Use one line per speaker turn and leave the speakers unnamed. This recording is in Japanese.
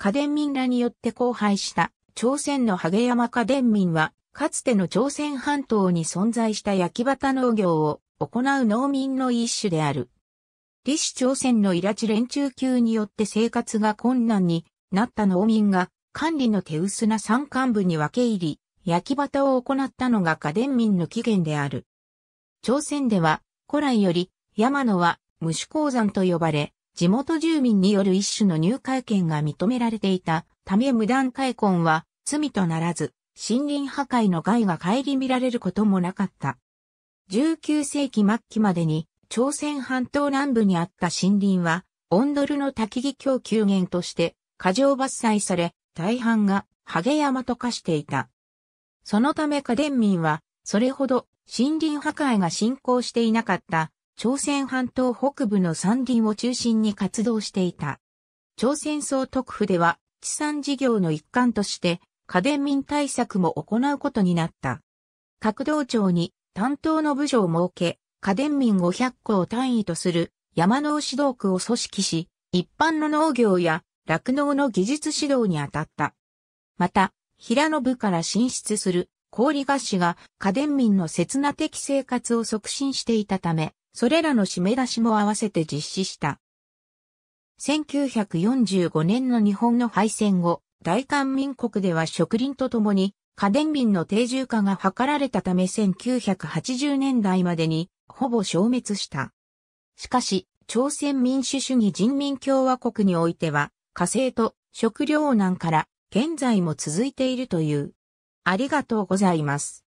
家
電民らによって荒廃した朝鮮のハゲ山家電民は、かつての朝鮮半島に存在した焼き畑農業を行う農民の一種である。李氏朝鮮のイラチ連中級によって生活が困難になった農民が管理の手薄な山間部に分け入り、焼き畑を行ったのが家電民の起源である。朝鮮では古来より山野は無主鉱山と呼ばれ、地元住民による一種の入会権が認められていたため無断開墾は罪とならず、森林破壊の害が顧みられることもなかった。19世紀末期までに朝鮮半島南部にあった森林は、オンドルの焚き木供給源として過剰伐採され、大半がハゲ山と化していた。そのため家電民は、それほど森林破壊が進行していなかった朝鮮半島北部の山林を中心に活動していた。朝鮮総督府では、地産事業の一環として、家電民対策も行うことになった。各道庁に担当の部署を設け、家電民500個を単位とする山農指導区を組織し、一般の農業や酪農の技術指導に当たった。また、平野部から進出する氷菓子が家電民の刹那的生活を促進していたため、それらの締め出しも合わせて実施した。1945年の日本の敗戦後、大韓民国では植林とともに家電民の定住化が図られたため1980年代までにほぼ消滅した。しかし、朝鮮民主主義人民共和国においては、火星と食糧難から現在も続いているという。ありがとうございます。